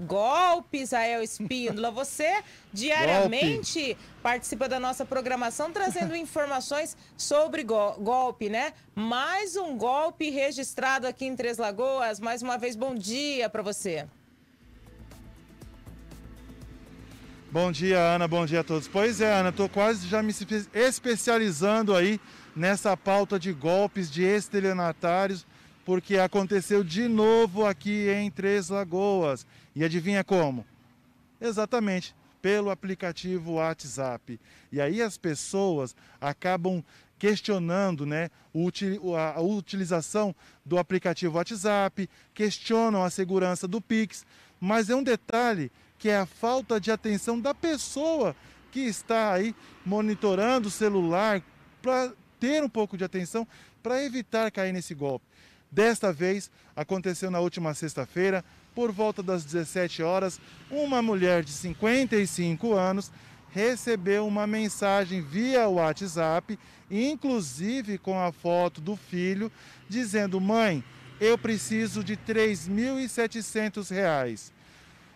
Golpe, Israel Espíndola. Você diariamente golpe. participa da nossa programação trazendo informações sobre go golpe, né? Mais um golpe registrado aqui em Três Lagoas. Mais uma vez, bom dia para você. Bom dia, Ana. Bom dia a todos. Pois é, Ana, estou quase já me especializando aí nessa pauta de golpes de estelionatários porque aconteceu de novo aqui em Três Lagoas. E adivinha como? Exatamente, pelo aplicativo WhatsApp. E aí as pessoas acabam questionando né, a utilização do aplicativo WhatsApp, questionam a segurança do Pix, mas é um detalhe que é a falta de atenção da pessoa que está aí monitorando o celular para ter um pouco de atenção para evitar cair nesse golpe. Desta vez, aconteceu na última sexta-feira, por volta das 17 horas, uma mulher de 55 anos recebeu uma mensagem via WhatsApp, inclusive com a foto do filho, dizendo: Mãe, eu preciso de R$ 3.700.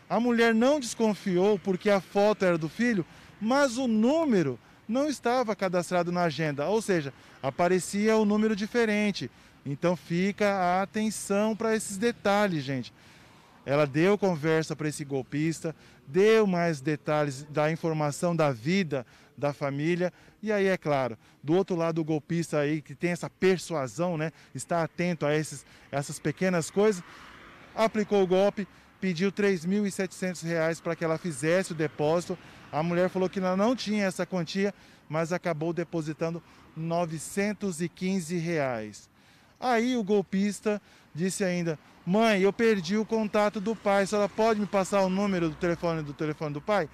A mulher não desconfiou porque a foto era do filho, mas o número não estava cadastrado na agenda, ou seja, aparecia um número diferente. Então fica a atenção para esses detalhes, gente. Ela deu conversa para esse golpista, deu mais detalhes da informação da vida da família. E aí, é claro, do outro lado, o golpista aí que tem essa persuasão, né? Está atento a esses, essas pequenas coisas, aplicou o golpe, pediu R$ 3.700 para que ela fizesse o depósito. A mulher falou que ela não tinha essa quantia, mas acabou depositando R$ 915. Reais. Aí o golpista disse ainda: Mãe, eu perdi o contato do pai, a senhora pode me passar o número do telefone do telefone do pai?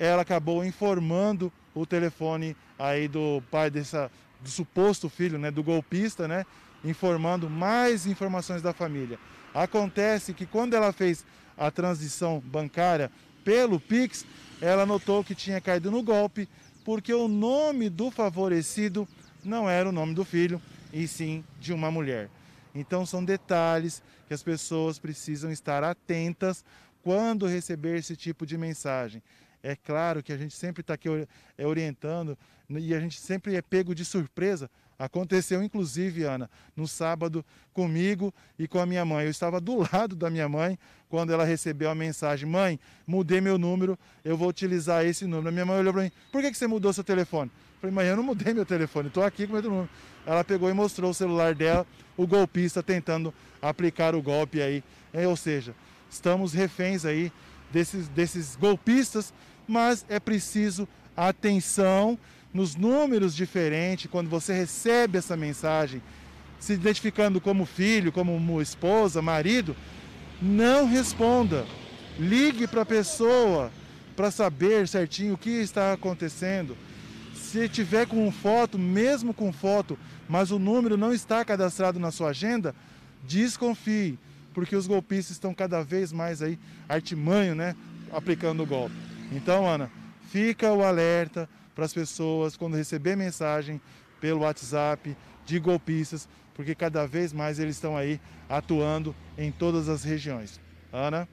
Ela acabou informando o telefone aí do pai dessa, do suposto filho, né, do golpista, né, informando mais informações da família. Acontece que quando ela fez a transição bancária pelo Pix, ela notou que tinha caído no golpe, porque o nome do favorecido não era o nome do filho, e sim de uma mulher. Então são detalhes que as pessoas precisam estar atentas quando receber esse tipo de mensagem. É claro que a gente sempre está aqui é, orientando né, e a gente sempre é pego de surpresa. Aconteceu, inclusive, Ana, no sábado comigo e com a minha mãe. Eu estava do lado da minha mãe quando ela recebeu a mensagem: Mãe, mudei meu número, eu vou utilizar esse número. A minha mãe olhou para mim: Por que, que você mudou seu telefone? Eu falei: Mãe, eu não mudei meu telefone, estou aqui com meu número. Ela pegou e mostrou o celular dela, o golpista tentando aplicar o golpe aí. É, ou seja, estamos reféns aí desses, desses golpistas mas é preciso atenção nos números diferentes quando você recebe essa mensagem, se identificando como filho, como esposa, marido, não responda. Ligue para a pessoa para saber certinho o que está acontecendo. Se tiver com foto, mesmo com foto, mas o número não está cadastrado na sua agenda, desconfie, porque os golpistas estão cada vez mais aí artimanho, né, aplicando o golpe. Então, Ana, fica o alerta para as pessoas quando receber mensagem pelo WhatsApp de golpistas, porque cada vez mais eles estão aí atuando em todas as regiões. Ana?